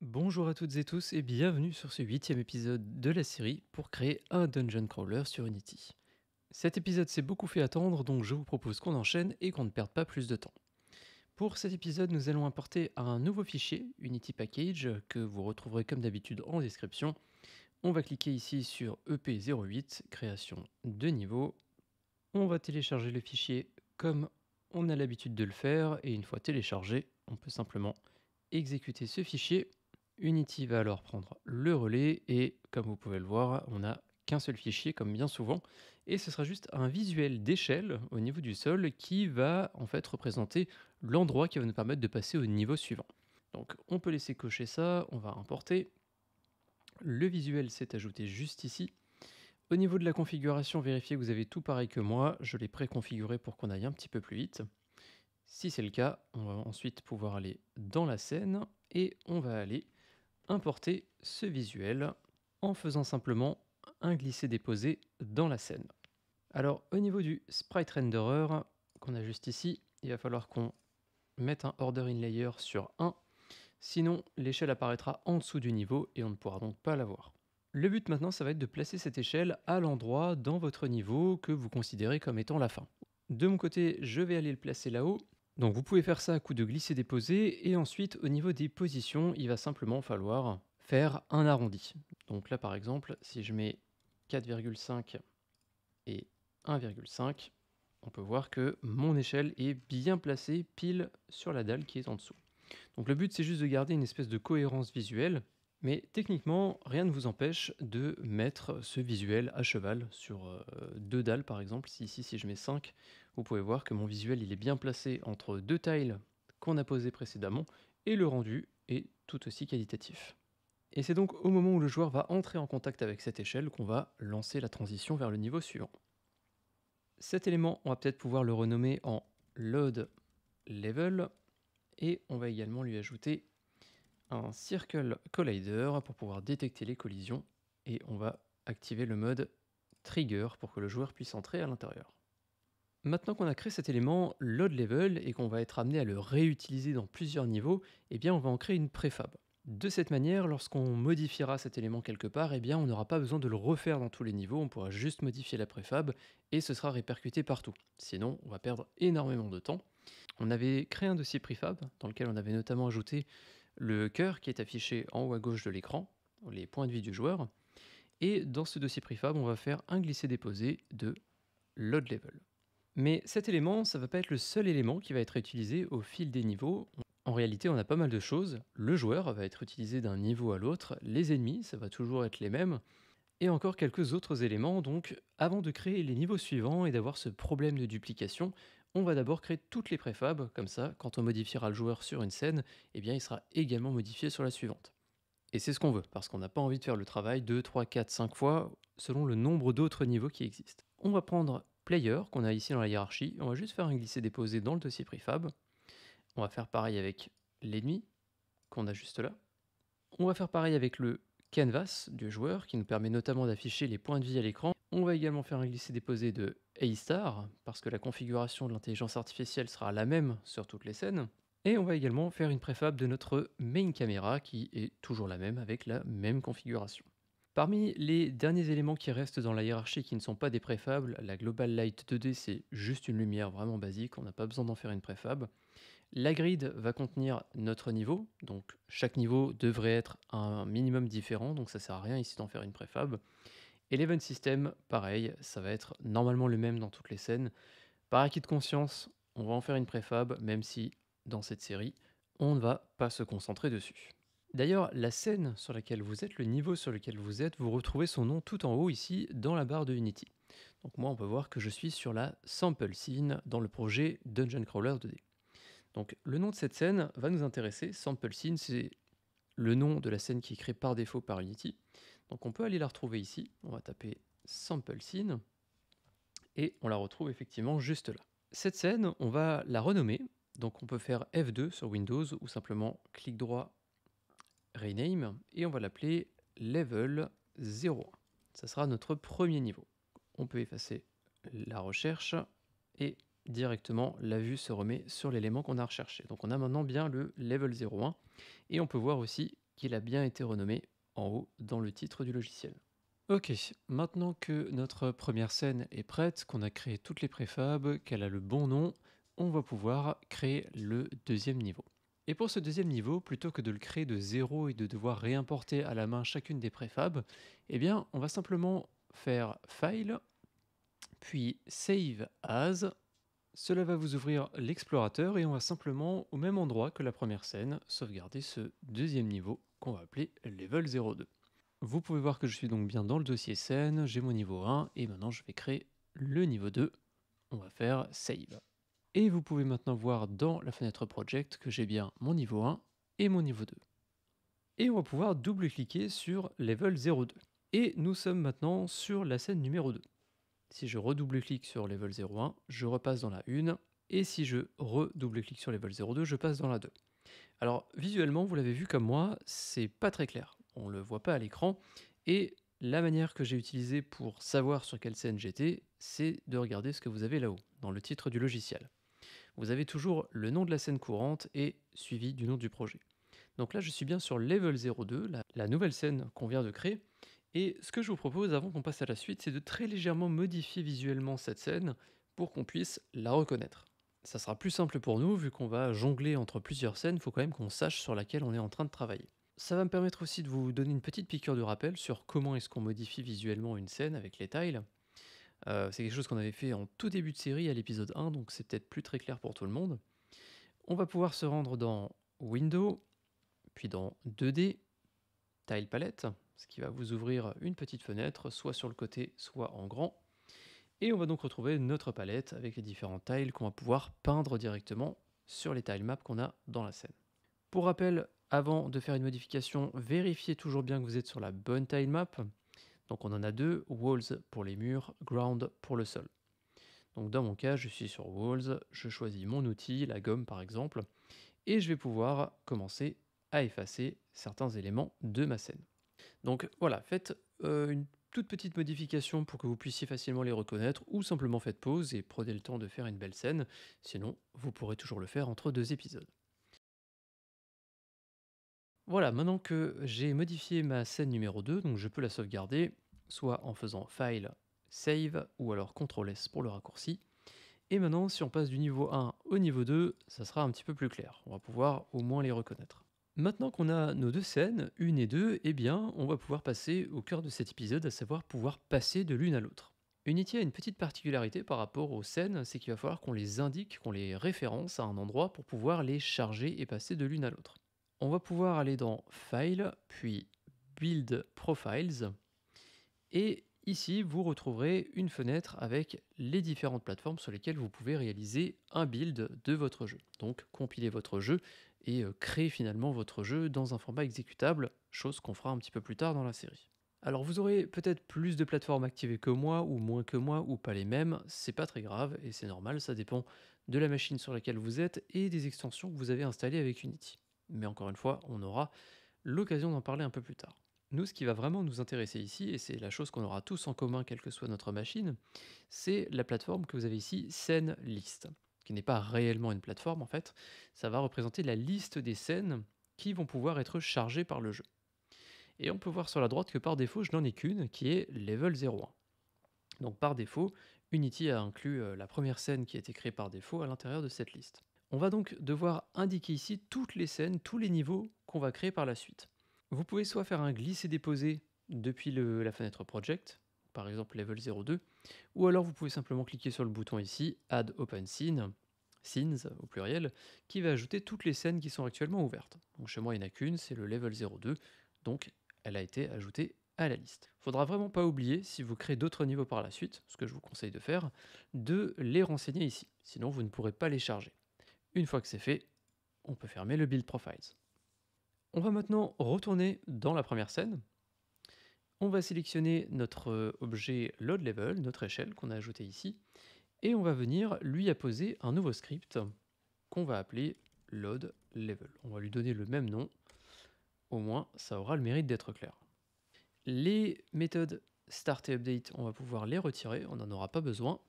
Bonjour à toutes et tous et bienvenue sur ce huitième épisode de la série pour créer un dungeon crawler sur Unity. Cet épisode s'est beaucoup fait attendre donc je vous propose qu'on enchaîne et qu'on ne perde pas plus de temps. Pour cet épisode, nous allons importer un nouveau fichier, Unity Package, que vous retrouverez comme d'habitude en description. On va cliquer ici sur EP08, création de niveau. On va télécharger le fichier comme on a l'habitude de le faire, et une fois téléchargé, on peut simplement exécuter ce fichier Unity va alors prendre le relais et comme vous pouvez le voir, on n'a qu'un seul fichier comme bien souvent et ce sera juste un visuel d'échelle au niveau du sol qui va en fait représenter l'endroit qui va nous permettre de passer au niveau suivant. Donc on peut laisser cocher ça, on va importer. Le visuel s'est ajouté juste ici. Au niveau de la configuration, vérifiez que vous avez tout pareil que moi. Je l'ai préconfiguré pour qu'on aille un petit peu plus vite. Si c'est le cas, on va ensuite pouvoir aller dans la scène et on va aller importer ce visuel en faisant simplement un glisser-déposer dans la scène. Alors au niveau du sprite renderer qu'on a juste ici, il va falloir qu'on mette un order in layer sur 1, sinon l'échelle apparaîtra en dessous du niveau et on ne pourra donc pas la voir. Le but maintenant, ça va être de placer cette échelle à l'endroit dans votre niveau que vous considérez comme étant la fin. De mon côté, je vais aller le placer là-haut, donc vous pouvez faire ça à coup de glisser-déposer et ensuite au niveau des positions, il va simplement falloir faire un arrondi. Donc là par exemple, si je mets 4,5 et 1,5, on peut voir que mon échelle est bien placée pile sur la dalle qui est en dessous. Donc le but c'est juste de garder une espèce de cohérence visuelle, mais techniquement rien ne vous empêche de mettre ce visuel à cheval sur euh, deux dalles par exemple, ici si je mets 5, vous pouvez voir que mon visuel il est bien placé entre deux tiles qu'on a posées précédemment et le rendu est tout aussi qualitatif. Et c'est donc au moment où le joueur va entrer en contact avec cette échelle qu'on va lancer la transition vers le niveau suivant. Cet élément, on va peut-être pouvoir le renommer en load level et on va également lui ajouter un circle collider pour pouvoir détecter les collisions et on va activer le mode trigger pour que le joueur puisse entrer à l'intérieur. Maintenant qu'on a créé cet élément load level et qu'on va être amené à le réutiliser dans plusieurs niveaux, eh bien on va en créer une préfab. De cette manière, lorsqu'on modifiera cet élément quelque part, eh bien on n'aura pas besoin de le refaire dans tous les niveaux, on pourra juste modifier la préfab et ce sera répercuté partout. Sinon, on va perdre énormément de temps. On avait créé un dossier préfab dans lequel on avait notamment ajouté le cœur qui est affiché en haut à gauche de l'écran, les points de vie du joueur. Et dans ce dossier préfab, on va faire un glisser-déposer de load level. Mais cet élément, ça ne va pas être le seul élément qui va être utilisé au fil des niveaux. En réalité, on a pas mal de choses. Le joueur va être utilisé d'un niveau à l'autre, les ennemis, ça va toujours être les mêmes, et encore quelques autres éléments. Donc, avant de créer les niveaux suivants et d'avoir ce problème de duplication, on va d'abord créer toutes les préfabs, comme ça, quand on modifiera le joueur sur une scène, eh bien, il sera également modifié sur la suivante. Et c'est ce qu'on veut, parce qu'on n'a pas envie de faire le travail 2, 3, 4, 5 fois, selon le nombre d'autres niveaux qui existent. On va prendre player qu'on a ici dans la hiérarchie. On va juste faire un glisser-déposer dans le dossier prefab. On va faire pareil avec l'ennemi qu'on a juste là. On va faire pareil avec le canvas du joueur qui nous permet notamment d'afficher les points de vie à l'écran. On va également faire un glisser-déposer de A-Star parce que la configuration de l'intelligence artificielle sera la même sur toutes les scènes. Et on va également faire une préfab de notre main caméra qui est toujours la même avec la même configuration. Parmi les derniers éléments qui restent dans la hiérarchie qui ne sont pas des préfables, la Global Light 2D c'est juste une lumière vraiment basique, on n'a pas besoin d'en faire une préfab. La grid va contenir notre niveau, donc chaque niveau devrait être un minimum différent, donc ça sert à rien ici d'en faire une préfab. Et l'event system, pareil, ça va être normalement le même dans toutes les scènes. Par acquis de conscience, on va en faire une préfab, même si dans cette série, on ne va pas se concentrer dessus. D'ailleurs, la scène sur laquelle vous êtes, le niveau sur lequel vous êtes, vous retrouvez son nom tout en haut ici dans la barre de Unity. Donc moi, on peut voir que je suis sur la sample scene dans le projet Dungeon Crawler 2D. Donc le nom de cette scène va nous intéresser. Sample scene, c'est le nom de la scène qui est créée par défaut par Unity. Donc on peut aller la retrouver ici. On va taper sample scene et on la retrouve effectivement juste là. Cette scène, on va la renommer. Donc on peut faire F2 sur Windows ou simplement clic droit rename et on va l'appeler level 01 Ça sera notre premier niveau. On peut effacer la recherche et directement la vue se remet sur l'élément qu'on a recherché. Donc on a maintenant bien le level 01 et on peut voir aussi qu'il a bien été renommé en haut dans le titre du logiciel. Ok, maintenant que notre première scène est prête, qu'on a créé toutes les préfabs, qu'elle a le bon nom, on va pouvoir créer le deuxième niveau. Et pour ce deuxième niveau, plutôt que de le créer de zéro et de devoir réimporter à la main chacune des préfabs, eh bien, on va simplement faire File, puis Save As. Cela va vous ouvrir l'explorateur et on va simplement, au même endroit que la première scène, sauvegarder ce deuxième niveau qu'on va appeler Level 02. Vous pouvez voir que je suis donc bien dans le dossier scène, j'ai mon niveau 1 et maintenant je vais créer le niveau 2. On va faire Save. Et vous pouvez maintenant voir dans la fenêtre Project que j'ai bien mon niveau 1 et mon niveau 2. Et on va pouvoir double-cliquer sur Level 02. Et nous sommes maintenant sur la scène numéro 2. Si je redouble-clique sur Level 01, je repasse dans la 1. Et si je redouble-clique sur Level 02, je passe dans la 2. Alors visuellement, vous l'avez vu comme moi, c'est pas très clair. On ne le voit pas à l'écran. Et la manière que j'ai utilisée pour savoir sur quelle scène j'étais, c'est de regarder ce que vous avez là-haut, dans le titre du logiciel vous avez toujours le nom de la scène courante et suivi du nom du projet. Donc là, je suis bien sur Level 02, la, nouvelle scène qu'on vient de créer. Et ce que je vous propose avant qu'on passe à la suite, c'est de très légèrement modifier visuellement cette scène pour qu'on puisse la reconnaître. Ça sera plus simple pour nous, vu qu'on va jongler entre plusieurs scènes, il faut quand même qu'on sache sur laquelle on est en train de travailler. Ça va me permettre aussi de vous donner une petite piqûre de rappel sur comment est-ce qu'on modifie visuellement une scène avec les tiles. Euh, c'est quelque chose qu'on avait fait en tout début de série à l'épisode 1, donc c'est peut-être plus très clair pour tout le monde. On va pouvoir se rendre dans Windows, puis dans 2D, Tile Palette, ce qui va vous ouvrir une petite fenêtre, soit sur le côté, soit en grand. Et on va donc retrouver notre palette avec les différents tiles qu'on va pouvoir peindre directement sur les tilemaps qu'on a dans la scène. Pour rappel, avant de faire une modification, vérifiez toujours bien que vous êtes sur la bonne tilemap. Donc on en a deux, walls pour les murs, ground pour le sol. Donc dans mon cas, je suis sur walls, je choisis mon outil, la gomme par exemple, et je vais pouvoir commencer à effacer certains éléments de ma scène. Donc voilà, faites euh, une toute petite modification pour que vous puissiez facilement les reconnaître ou simplement faites pause et prenez le temps de faire une belle scène, sinon vous pourrez toujours le faire entre deux épisodes. Voilà, maintenant que j'ai modifié ma scène numéro 2, donc je peux la sauvegarder, soit en faisant File, Save, ou alors Ctrl S pour le raccourci. Et maintenant, si on passe du niveau 1 au niveau 2, ça sera un petit peu plus clair. On va pouvoir au moins les reconnaître. Maintenant qu'on a nos deux scènes, une et deux, eh bien, on va pouvoir passer au cœur de cet épisode, à savoir pouvoir passer de l'une à l'autre. Unity a une petite particularité par rapport aux scènes, c'est qu'il va falloir qu'on les indique, qu'on les référence à un endroit pour pouvoir les charger et passer de l'une à l'autre on va pouvoir aller dans File, puis Build Profiles. Et ici, vous retrouverez une fenêtre avec les différentes plateformes sur lesquelles vous pouvez réaliser un build de votre jeu. Donc compiler votre jeu et euh, créer finalement votre jeu dans un format exécutable, chose qu'on fera un petit peu plus tard dans la série. Alors vous aurez peut-être plus de plateformes activées que moi, ou moins que moi, ou pas les mêmes, c'est pas très grave, et c'est normal, ça dépend de la machine sur laquelle vous êtes et des extensions que vous avez installées avec Unity. Mais encore une fois, on aura l'occasion d'en parler un peu plus tard. Nous, ce qui va vraiment nous intéresser ici, et c'est la chose qu'on aura tous en commun, quelle que soit notre machine, c'est la plateforme que vous avez ici, scène List, qui n'est pas réellement une plateforme en fait. Ça va représenter la liste des scènes qui vont pouvoir être chargées par le jeu. Et on peut voir sur la droite que par défaut, je n'en ai qu'une, qui est level 01. Donc par défaut, Unity a inclus euh, la première scène qui a été créée par défaut à l'intérieur de cette liste. On va donc devoir indiquer ici toutes les scènes, tous les niveaux qu'on va créer par la suite. Vous pouvez soit faire un glisser-déposer depuis la fenêtre Project, par exemple Level 02, ou alors vous pouvez simplement cliquer sur le bouton ici, Add Open Scene, Scenes au pluriel, qui va ajouter toutes les scènes qui sont actuellement ouvertes. Donc chez moi, il n'y en a qu'une, c'est le Level 02, donc elle a été ajoutée à la liste. Il Faudra vraiment pas oublier, si vous créez d'autres niveaux par la suite, ce que je vous conseille de faire, de les renseigner ici, sinon vous ne pourrez pas les charger. Une fois que c'est fait, on peut fermer le build profiles. On va maintenant retourner dans la première scène. On va sélectionner notre euh, objet load level, notre échelle qu'on a ajouté ici, et on va venir lui apposer un nouveau script qu'on va appeler load level. On va lui donner le même nom, au moins ça aura le mérite d'être clair. Les méthodes start et update, on va pouvoir les retirer, on n'en aura pas besoin.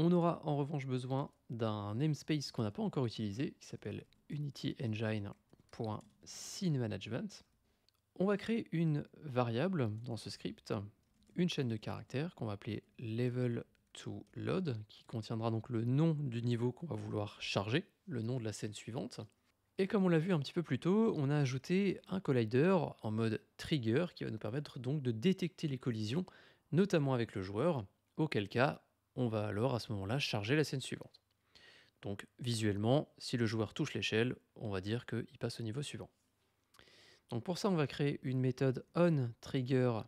On aura en revanche besoin d'un namespace qu'on n'a pas encore utilisé, qui s'appelle UnityEngine.SceneManagement. On va créer une variable dans ce script, une chaîne de caractères qu'on va appeler level load, qui contiendra donc le nom du niveau qu'on va vouloir charger, le nom de la scène suivante. Et comme on l'a vu un petit peu plus tôt, on a ajouté un collider en mode trigger qui va nous permettre donc de détecter les collisions, notamment avec le joueur, auquel cas on va alors à ce moment-là charger la scène suivante. Donc visuellement, si le joueur touche l'échelle, on va dire qu'il passe au niveau suivant. Donc pour ça, on va créer une méthode onTriggerEnter2D.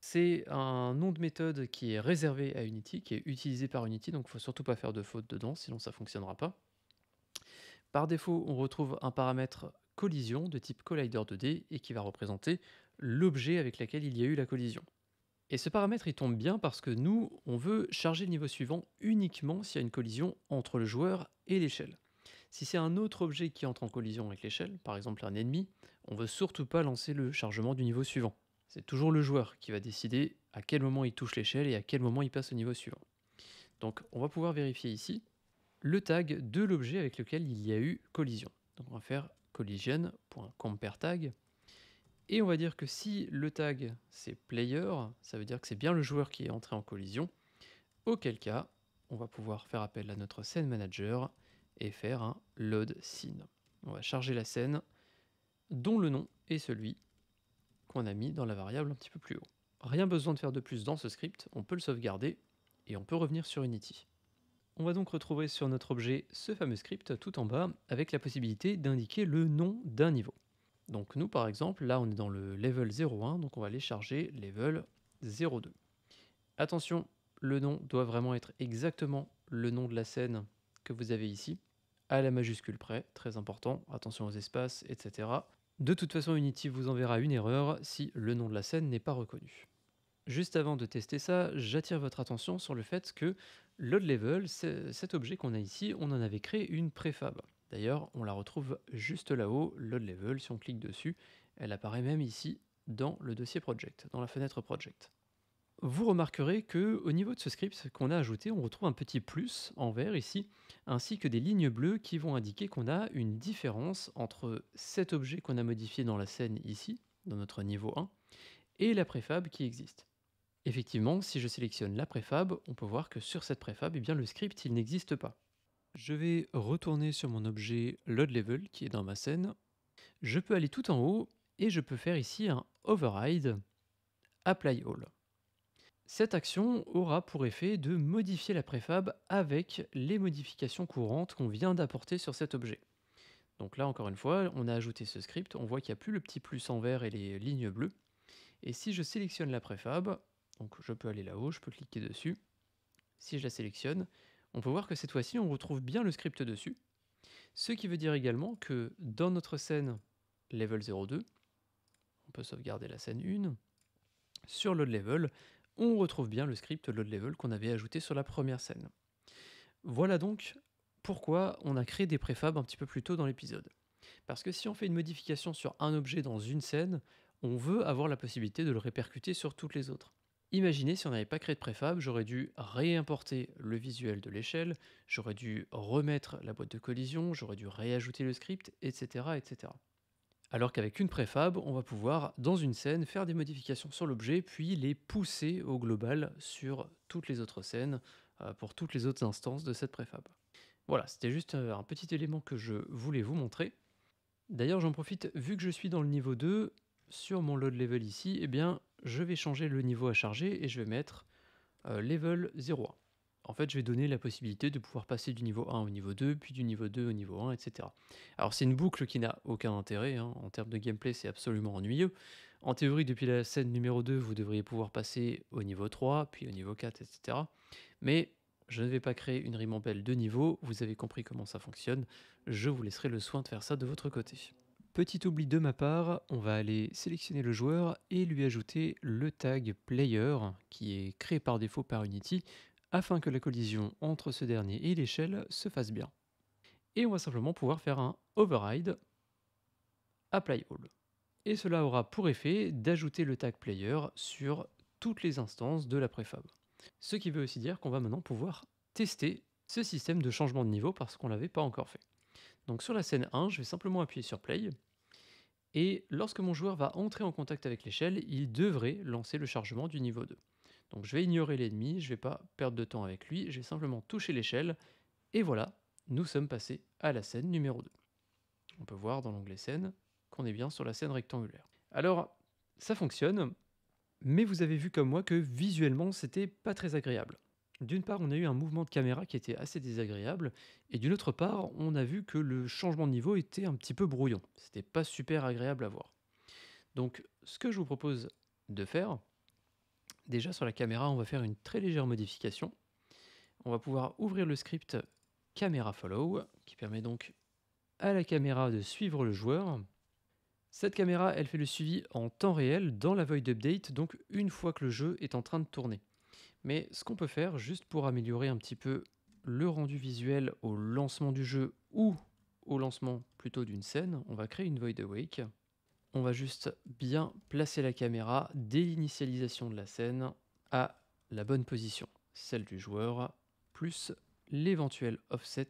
C'est un nom de méthode qui est réservé à Unity, qui est utilisé par Unity, donc il ne faut surtout pas faire de faute dedans, sinon ça ne fonctionnera pas. Par défaut, on retrouve un paramètre collision de type collider 2D et qui va représenter l'objet avec lequel il y a eu la collision. Et ce paramètre, il tombe bien parce que nous, on veut charger le niveau suivant uniquement s'il y a une collision entre le joueur et l'échelle. Si c'est un autre objet qui entre en collision avec l'échelle, par exemple un ennemi, on veut surtout pas lancer le chargement du niveau suivant. C'est toujours le joueur qui va décider à quel moment il touche l'échelle et à quel moment il passe au niveau suivant. Donc on va pouvoir vérifier ici le tag de l'objet avec lequel il y a eu collision. Donc on va faire collision.compertag ». Et on va dire que si le tag c'est player, ça veut dire que c'est bien le joueur qui est entré en collision, auquel cas on va pouvoir faire appel à notre scène manager et faire un load scene. On va charger la scène dont le nom est celui qu'on a mis dans la variable un petit peu plus haut. Rien besoin de faire de plus dans ce script, on peut le sauvegarder et on peut revenir sur Unity. On va donc retrouver sur notre objet ce fameux script tout en bas avec la possibilité d'indiquer le nom d'un niveau. Donc nous par exemple, là on est dans le level 01, donc on va aller charger level 02. Attention, le nom doit vraiment être exactement le nom de la scène que vous avez ici, à la majuscule près, très important, attention aux espaces, etc. De toute façon, Unity vous enverra une erreur si le nom de la scène n'est pas reconnu. Juste avant de tester ça, j'attire votre attention sur le fait que load level, cet objet qu'on a ici, on en avait créé une préfab. D'ailleurs, on la retrouve juste là-haut, load level, si on clique dessus, elle apparaît même ici dans le dossier project, dans la fenêtre project. Vous remarquerez que au niveau de ce script qu'on a ajouté, on retrouve un petit plus en vert ici, ainsi que des lignes bleues qui vont indiquer qu'on a une différence entre cet objet qu'on a modifié dans la scène ici, dans notre niveau 1, et la préfab qui existe. Effectivement, si je sélectionne la préfab, on peut voir que sur cette préfab, eh bien, le script n'existe pas. Je vais retourner sur mon objet load level qui est dans ma scène. Je peux aller tout en haut et je peux faire ici un override apply all. Cette action aura pour effet de modifier la préfab avec les modifications courantes qu'on vient d'apporter sur cet objet. Donc là, encore une fois, on a ajouté ce script, on voit qu'il n'y a plus le petit plus en vert et les lignes bleues. Et si je sélectionne la préfab, donc je peux aller là-haut, je peux cliquer dessus. Si je la sélectionne, on peut voir que cette fois-ci, on retrouve bien le script dessus. Ce qui veut dire également que dans notre scène level 02, on peut sauvegarder la scène 1, sur load level, on retrouve bien le script load level qu'on avait ajouté sur la première scène. Voilà donc pourquoi on a créé des préfabs un petit peu plus tôt dans l'épisode. Parce que si on fait une modification sur un objet dans une scène, on veut avoir la possibilité de le répercuter sur toutes les autres. Imaginez si on n'avait pas créé de préfab, j'aurais dû réimporter le visuel de l'échelle, j'aurais dû remettre la boîte de collision, j'aurais dû réajouter le script, etc. etc. Alors qu'avec une préfab, on va pouvoir, dans une scène, faire des modifications sur l'objet, puis les pousser au global sur toutes les autres scènes, euh, pour toutes les autres instances de cette préfab. Voilà, c'était juste euh, un petit élément que je voulais vous montrer. D'ailleurs, j'en profite, vu que je suis dans le niveau 2, sur mon load level ici, eh bien, je vais changer le niveau à charger et je vais mettre euh, level 0.1. En fait, je vais donner la possibilité de pouvoir passer du niveau 1 au niveau 2, puis du niveau 2 au niveau 1, etc. Alors c'est une boucle qui n'a aucun intérêt, hein. en termes de gameplay c'est absolument ennuyeux. En théorie, depuis la scène numéro 2, vous devriez pouvoir passer au niveau 3, puis au niveau 4, etc. Mais je ne vais pas créer une ribambelle de niveau. vous avez compris comment ça fonctionne, je vous laisserai le soin de faire ça de votre côté. Petit oubli de ma part, on va aller sélectionner le joueur et lui ajouter le tag player qui est créé par défaut par Unity afin que la collision entre ce dernier et l'échelle se fasse bien. Et on va simplement pouvoir faire un override apply all. Et cela aura pour effet d'ajouter le tag player sur toutes les instances de la préfab. Ce qui veut aussi dire qu'on va maintenant pouvoir tester ce système de changement de niveau parce qu'on ne l'avait pas encore fait. Donc sur la scène 1, je vais simplement appuyer sur Play. Et lorsque mon joueur va entrer en contact avec l'échelle, il devrait lancer le chargement du niveau 2. Donc je vais ignorer l'ennemi, je ne vais pas perdre de temps avec lui, je vais simplement toucher l'échelle. Et voilà, nous sommes passés à la scène numéro 2. On peut voir dans l'onglet scène qu'on est bien sur la scène rectangulaire. Alors, ça fonctionne, mais vous avez vu comme moi que visuellement, c'était pas très agréable d'une part, on a eu un mouvement de caméra qui était assez désagréable, et d'une autre part, on a vu que le changement de niveau était un petit peu brouillon. C'était pas super agréable à voir. Donc, ce que je vous propose de faire, déjà sur la caméra, on va faire une très légère modification. On va pouvoir ouvrir le script Camera Follow, qui permet donc à la caméra de suivre le joueur. Cette caméra, elle fait le suivi en temps réel dans la void update, donc une fois que le jeu est en train de tourner. Mais ce qu'on peut faire juste pour améliorer un petit peu le rendu visuel au lancement du jeu ou au lancement plutôt d'une scène, on va créer une Void Awake. On va juste bien placer la caméra dès l'initialisation de la scène à la bonne position, celle du joueur, plus l'éventuel offset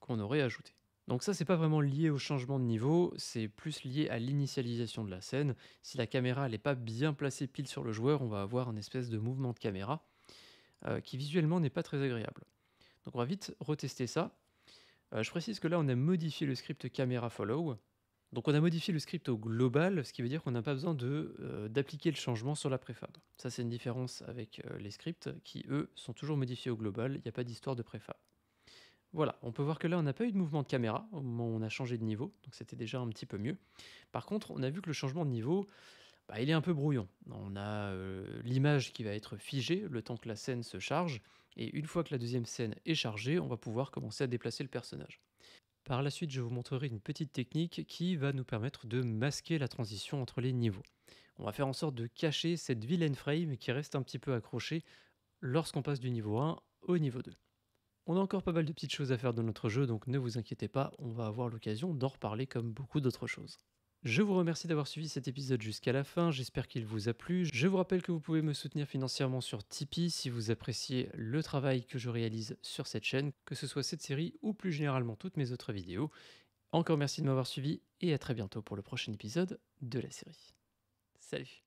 qu'on aurait ajouté. Donc ça, n'est pas vraiment lié au changement de niveau, c'est plus lié à l'initialisation de la scène. Si la caméra n'est pas bien placée pile sur le joueur, on va avoir un espèce de mouvement de caméra. Euh, qui visuellement n'est pas très agréable. Donc on va vite retester ça. Euh, je précise que là on a modifié le script camera follow. Donc on a modifié le script au global, ce qui veut dire qu'on n'a pas besoin euh, d'appliquer le changement sur la préfab. Ça c'est une différence avec les scripts qui eux sont toujours modifiés au global, il n'y a pas d'histoire de préfab. Voilà, on peut voir que là, on n'a pas eu de mouvement de caméra au moment où on a changé de niveau, donc c'était déjà un petit peu mieux. Par contre, on a vu que le changement de niveau, bah, il est un peu brouillon. On a euh, l'image qui va être figée le temps que la scène se charge, et une fois que la deuxième scène est chargée, on va pouvoir commencer à déplacer le personnage. Par la suite, je vous montrerai une petite technique qui va nous permettre de masquer la transition entre les niveaux. On va faire en sorte de cacher cette vilaine frame qui reste un petit peu accrochée lorsqu'on passe du niveau 1 au niveau 2. On a encore pas mal de petites choses à faire dans notre jeu, donc ne vous inquiétez pas, on va avoir l'occasion d'en reparler comme beaucoup d'autres choses. Je vous remercie d'avoir suivi cet épisode jusqu'à la fin, j'espère qu'il vous a plu. Je vous rappelle que vous pouvez me soutenir financièrement sur Tipeee si vous appréciez le travail que je réalise sur cette chaîne, que ce soit cette série ou plus généralement toutes mes autres vidéos. Encore merci de m'avoir suivi et à très bientôt pour le prochain épisode de la série. Salut